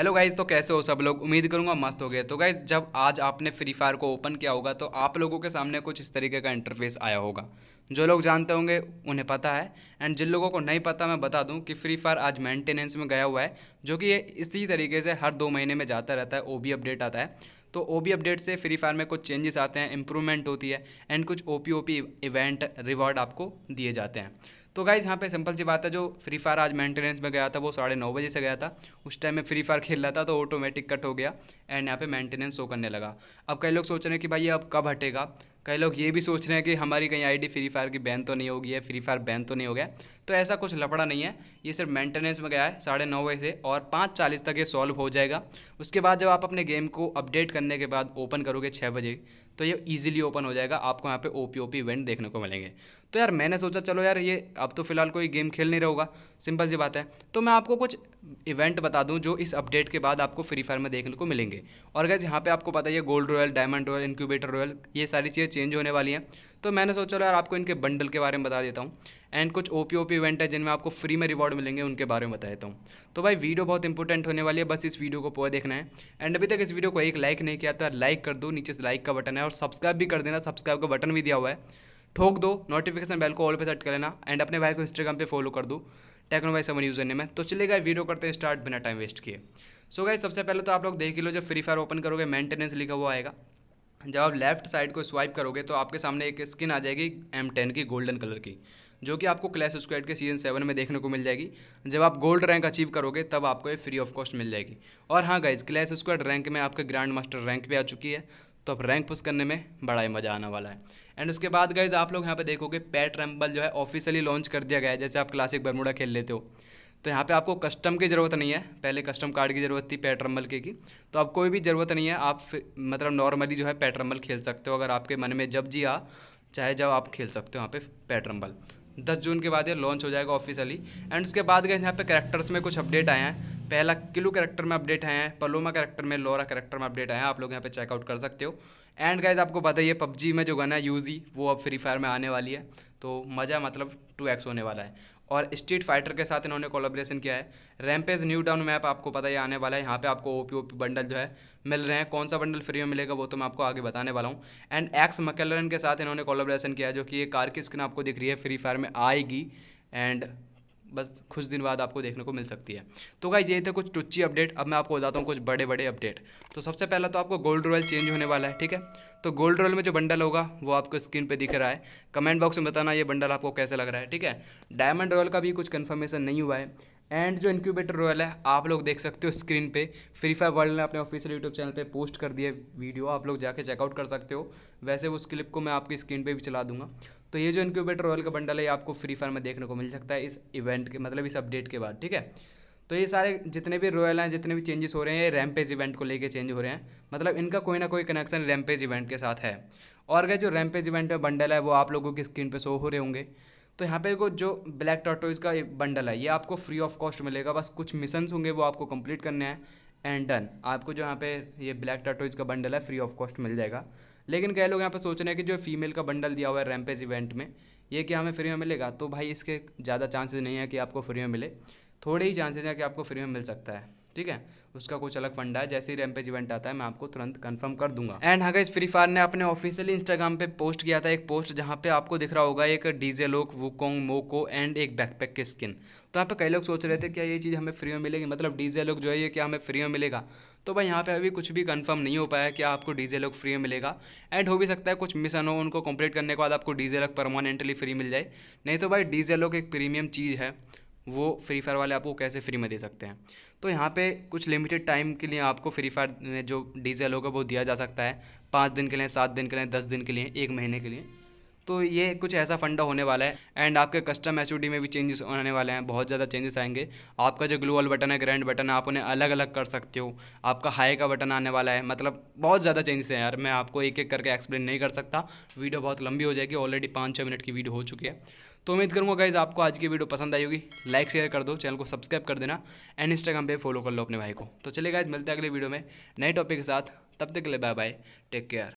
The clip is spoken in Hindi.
हेलो गाइज तो कैसे हो सब लोग उम्मीद करूंगा मस्त हो गए तो गाइज जब आज आपने फ्री फायर को ओपन किया होगा तो आप लोगों के सामने कुछ इस तरीके का इंटरफेस आया होगा जो लोग जानते होंगे उन्हें पता है एंड जिन लोगों को नहीं पता मैं बता दूं कि फ्री फायर आज मेंटेनेंस में गया हुआ है जो कि ये इसी तरीके से हर दो महीने में जाता रहता है ओ अपडेट आता है तो ओ बी अपडेट से फ्री फायर में कुछ चेंजेस आते हैं इंप्रूवमेंट होती है एंड कुछ ओ पी इवेंट रिवॉर्ड आपको दिए जाते हैं तो गाइज़ यहाँ पे सिंपल सी बात है जो फ्री फायर आज मेंटेनेंस में गया था वो साढ़े नौ बजे से गया था उस टाइम में फ्री फायर खेल रहा था तो ऑटोमेटिक कट हो गया एंड यहाँ पे मेंटेनेंस शो करने लगा अब कई लोग सोच रहे हैं कि भाई ये अब कब हटेगा कई लोग ये भी सोच रहे हैं कि हमारी कहीं आईडी फ्री फायर की बैन तो नहीं होगी है फ्री फायर बैन तो नहीं हो गया तो ऐसा कुछ लपड़ा नहीं है ये सिर्फ मेंटेनेंस में गया है साढ़े नौ बजे से और पाँच चालीस तक ये सॉल्व हो जाएगा उसके बाद जब आप अपने गेम को अपडेट करने के बाद ओपन करोगे छः बजे तो ये ईजिली ओपन हो जाएगा आपको यहाँ पे O P O P event देखने को मिलेंगे तो यार मैंने सोचा चलो यार ये अब तो फिलहाल कोई गेम खेल नहीं रहोगा सिंपल सी बात है तो मैं आपको कुछ इवेंट बता दूं जो इस अपडेट के बाद आपको फ्री फायर में देखने को मिलेंगे और अगर यहाँ पे आपको पता है gold royal diamond royal incubator royal ये सारी चीज़ें चेंज होने वाली हैं तो मैंने सोचा यार आपको इनके बंडल के बारे में बता देता हूँ एंड कुछ O P O P event है जिनमें आपको फ्री में रिवॉर्ड मिलेंगे उनके बारे में बता देता हूँ तो भाई वीडियो बहुत इंपॉर्टेंट होने वाली है बस इस वीडियो को पूरा देखना है एंड अभी तक इस वीडियो को एक लाइक नहीं किया था तो लाइक कर दो नीचे से लाइक का बटन है और सब्सक्राइब भी कर देना सब्सक्राइब का बटन भी दिया हुआ है ठोक दो नोटिफिकेशन बेल को ऑल पे सेट कर लेना एंड अपने भाई को इंस्टाग्राम पे फॉलो कर दो टेक्नो भाई समर यूज़र ने मैं तो चलेगा वीडियो करते हैं स्टार्ट बिना टाइम वेस्ट किए सो गाइज सबसे पहले तो आप लोग देख लो जब फ्री फायर ओपन करोगे मेंटेनेंस लिखा हुआ आएगा जब आप लेफ्ट साइड को स्वाइप करोगे तो आपके सामने एक स्किन आ जाएगी एम टेन की गोल्डन कलर की जो कि आपको क्लैश स्क्वाड के सीजन सेवन में देखने को मिल जाएगी जब आप गोल्ड रैंक अचीव करोगे तब आपको ये फ्री ऑफ कॉस्ट मिल जाएगी और हाँ गाइज क्लैश स्क्वाड रैंक में आपके ग्रैंड मास्टर रैंक भी आ चुकी है तो आप रैंक पुश करने में बड़ा ही मज़ा आने वाला है एंड उसके बाद गाइज आप लोग यहाँ पे देखोगे पैट रैम्बल जो है ऑफिशियली लॉन्च कर दिया गया है जैसे आप क्लासिक बरमूडा खेल लेते हो तो यहाँ पे आपको कस्टम की ज़रूरत नहीं है पहले कस्टम कार्ड की ज़रूरत थी पैट रम्बल के की तो अब कोई भी ज़रूरत नहीं है आप मतलब नॉर्मली जो है पैट रम्बल खेल सकते हो अगर आपके मन में जब जी आ चाहे जब आप खेल सकते हो यहाँ पे पैट रम्बल दस जून के बाद ये लॉन्च हो जाएगा ऑफिशियली एंड उसके बाद गए यहाँ पे करेक्टर्स में कुछ अपडेट आए हैं पहला किलू कैरेक्टर में अपडेट आए हैं पलोमा कैरेक्टर में लोरा कैरेक्टर में अपडेट आए हैं आप लोग यहाँ पे चेकआउट कर सकते हो एंड गाइज आपको पता ही है पबजी में जो गन है यूजी वो अब फ्री फायर में आने वाली है तो मज़ा मतलब टू एक्स होने वाला है और स्ट्रीट फाइटर के साथ इन्होंने कोलाब्रेशन किया है रैमपेज न्यू डाउन मैप आपको पता ही आने वाला है यहाँ पे आपको ओ पी बंडल जो है मिल रहे हैं कौन सा बंडल फ्री में मिलेगा वो तो मैं आपको आगे बताने वाला हूँ एंड एक्स मकेलरन के साथ इन्होंने कोलाब्रेशन किया है जो कि ये कार की स्क्रीन आपको दिख रही है फ्री फायर में आएगी एंड बस कुछ दिन बाद आपको देखने को मिल सकती है तो गाइज ये थे कुछ टुच्ची अपडेट अब मैं आपको बताता हूँ कुछ बड़े बड़े अपडेट तो सबसे पहला तो आपको गोल्ड रॉयल चेंज होने वाला है ठीक है तो गोल्ड रॉयल में जो बंडल होगा वो आपको स्क्रीन पे दिख रहा है कमेंट बॉक्स में बताना ये बंडल आपको कैसे लग रहा है ठीक है डायमंड रॉयल का भी कुछ कन्फर्मेशन नहीं हुआ है एंड जो इनक्यूबेटर रॉयल है आप लोग देख सकते हो स्क्रीन पे फ्री फायर वर्ल्ड ने अपने ऑफिशियल यूट्यूब चैनल पे पोस्ट कर दिए वीडियो आप लोग जाके चेकआउट कर सकते हो वैसे उस क्लिप को मैं आपकी स्क्रीन पे भी चला दूंगा तो ये जो इनक्यूबेटर रॉयल का बंडल है ये आपको फ्री फायर में देखने को मिल सकता है इस इवेंट के मतलब इस अपडेट के बाद ठीक है तो ये सारे जितने भी रॉयल हैं जितने भी चेंजेस हो रहे हैं ये रैमपेज इवेंट को लेकर चेंज हो रहे हैं मतलब इनका कोई ना कोई कनेक्शन रैमपेज इवेंट के साथ है और अगर जो रैमपेज इवेंट में बंडल है वो आप लोगों की स्क्रीन पे शो हो रहे होंगे तो यहाँ पे जो ब्लैक टॉटोइज का बंडल है ये आपको फ्री ऑफ कॉस्ट मिलेगा बस कुछ मिशंस होंगे वो आपको कंप्लीट करने हैं एंड डन आपको जो यहाँ पे ये ब्लैक टॉटोइज का बंडल है फ्री ऑफ कॉस्ट मिल जाएगा लेकिन कई लोग यहाँ पे सोच रहे हैं कि जो फीमेल का बंडल दिया हुआ है रैम्पेज इवेंट में ये क्या हमें फ्री में मिलेगा तो भाई इसके ज़्यादा चांसेज़ नहीं है कि आपको फ्री में मिले थोड़े ही चांसेज हैं कि आपको फ्री में मिल सकता है ठीक है उसका कुछ अलग फंडा है जैसे ही रैमपेज इवेंट आता है मैं आपको तुरंत कंफर्म कर दूंगा एंड हाँ इस फ्री फायर ने अपने ऑफिशियली इंस्टाग्राम पे पोस्ट किया था एक पोस्ट जहाँ पे आपको दिख रहा होगा एक डीजे लोक वुकोंग मोको एंड एक बैकपैक की स्किन तो यहाँ पे कई लोग सोच रहे थे क्या ये चीज़ हमें फ्री में मिलेगी मतलब डीजे लोक जो है ये क्या हमें फ्री में मिलेगा तो भाई यहाँ पर अभी कुछ भी कन्फर्म नहीं हो पाया कि आपको डीजे लोक फ्री में मिलेगा एंड हो भी सकता है कुछ मिशन हो उनको कंप्लीट करने के बाद आपको डीजे लोक परमानेंटली फ्री मिल जाए नहीं तो भाई डीजे लोक एक प्रीमियम चीज़ है वो फ्री फायर वाले आपको कैसे फ्री में दे सकते हैं तो यहाँ पे कुछ लिमिटेड टाइम के लिए आपको फ्री फायर में जो डीजल होगा वो दिया जा सकता है पाँच दिन के लिए सात दिन के लिए दस दिन के लिए एक महीने के लिए तो ये कुछ ऐसा फंडा होने वाला है एंड आपके कस्टम एच में भी चेंजेस होने वाले हैं बहुत ज़्यादा चेंजेस आएंगे आपका जो ग्लोअल बटन है ग्रैंड बटन है आप उन्हें अलग अलग कर सकते हो आपका हाई का बटन आने वाला है मतलब बहुत ज़्यादा चेंजेस हैं यार मैं आपको एक एक करके एक्सप्लेन नहीं कर सकता वीडियो बहुत लंबी हो जाएगी ऑलरेडी पाँच छः मिनट की वीडियो हो चुकी है तो उम्मीद करूँगा गाइज आपको आज की वीडियो पसंद आई होगी लाइक शेयर कर दो चैनल को सब्सक्राइब कर देना एंड इंस्टाग्राम पर फॉलो कर लो अपने भाई को तो चले गाइज मिलते हैं अगले वीडियो में नए टॉपिक के साथ तब तक के लिए बाय बाय टेक केयर